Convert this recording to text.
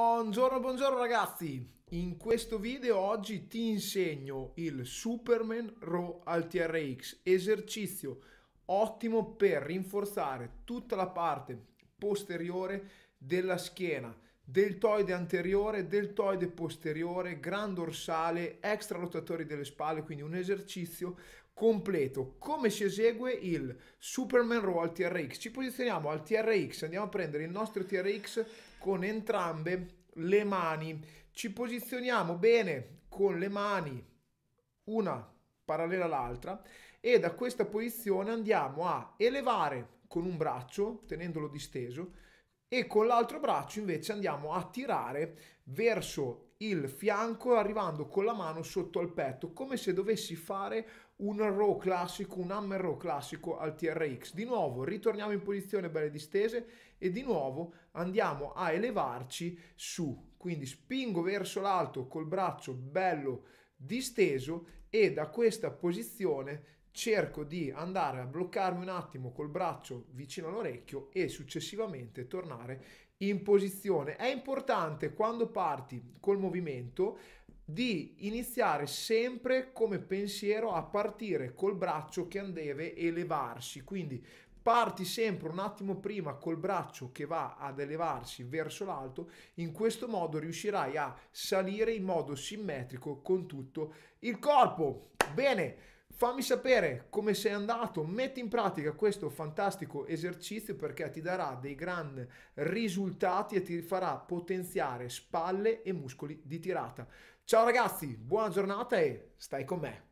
Buongiorno, buongiorno ragazzi! In questo video oggi ti insegno il Superman Raw al TRX, esercizio ottimo per rinforzare tutta la parte posteriore della schiena deltoide anteriore, deltoide posteriore, gran dorsale, extra rotatori delle spalle, quindi un esercizio completo. Come si esegue il Superman Row al TRX? Ci posizioniamo al TRX, andiamo a prendere il nostro TRX con entrambe le mani. Ci posizioniamo bene con le mani una parallela all'altra e da questa posizione andiamo a elevare con un braccio, tenendolo disteso, e con l'altro braccio invece andiamo a tirare verso il fianco arrivando con la mano sotto al petto come se dovessi fare un row classico, un hammer row classico al TRX. Di nuovo ritorniamo in posizione belle distese e di nuovo andiamo a elevarci su. Quindi spingo verso l'alto col braccio bello disteso e da questa posizione cerco di andare a bloccarmi un attimo col braccio vicino all'orecchio e successivamente tornare in posizione. È importante quando parti col movimento di iniziare sempre come pensiero a partire col braccio che deve elevarsi, quindi parti sempre un attimo prima col braccio che va ad elevarsi verso l'alto, in questo modo riuscirai a salire in modo simmetrico con tutto il corpo. Bene, Fammi sapere come sei andato, metti in pratica questo fantastico esercizio perché ti darà dei grandi risultati e ti farà potenziare spalle e muscoli di tirata. Ciao ragazzi, buona giornata e stai con me.